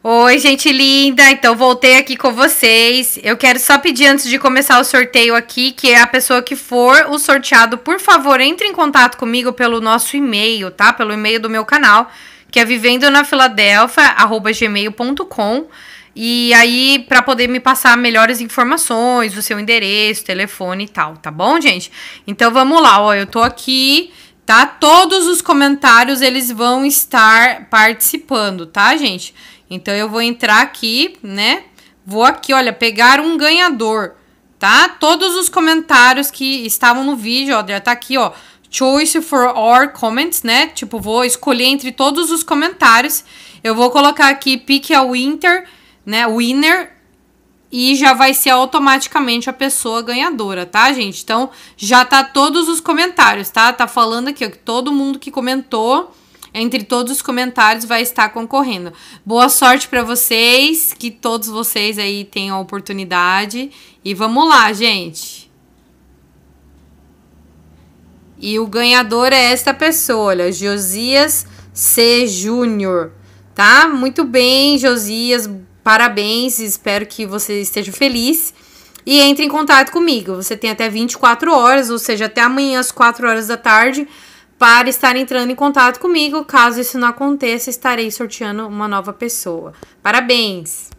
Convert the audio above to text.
Oi, gente linda! Então, voltei aqui com vocês. Eu quero só pedir antes de começar o sorteio aqui que a pessoa que for o sorteado, por favor, entre em contato comigo pelo nosso e-mail, tá? Pelo e-mail do meu canal, que é vivendo na gmail.com. E aí, para poder me passar melhores informações, o seu endereço, telefone e tal, tá bom, gente? Então vamos lá, ó, eu tô aqui tá? Todos os comentários eles vão estar participando, tá, gente? Então eu vou entrar aqui, né? Vou aqui, olha, pegar um ganhador, tá? Todos os comentários que estavam no vídeo, ó, já tá aqui, ó. Choice for all comments, né? Tipo, vou escolher entre todos os comentários. Eu vou colocar aqui pick a winter, né? Winner e já vai ser automaticamente a pessoa ganhadora, tá, gente? Então, já tá todos os comentários, tá? Tá falando aqui, ó, que todo mundo que comentou, entre todos os comentários, vai estar concorrendo. Boa sorte para vocês, que todos vocês aí tenham a oportunidade. E vamos lá, gente. E o ganhador é esta pessoa, olha, Josias C. Júnior, tá? Muito bem, Josias, Parabéns, espero que você esteja feliz. E entre em contato comigo. Você tem até 24 horas, ou seja, até amanhã às 4 horas da tarde, para estar entrando em contato comigo. Caso isso não aconteça, estarei sorteando uma nova pessoa. Parabéns!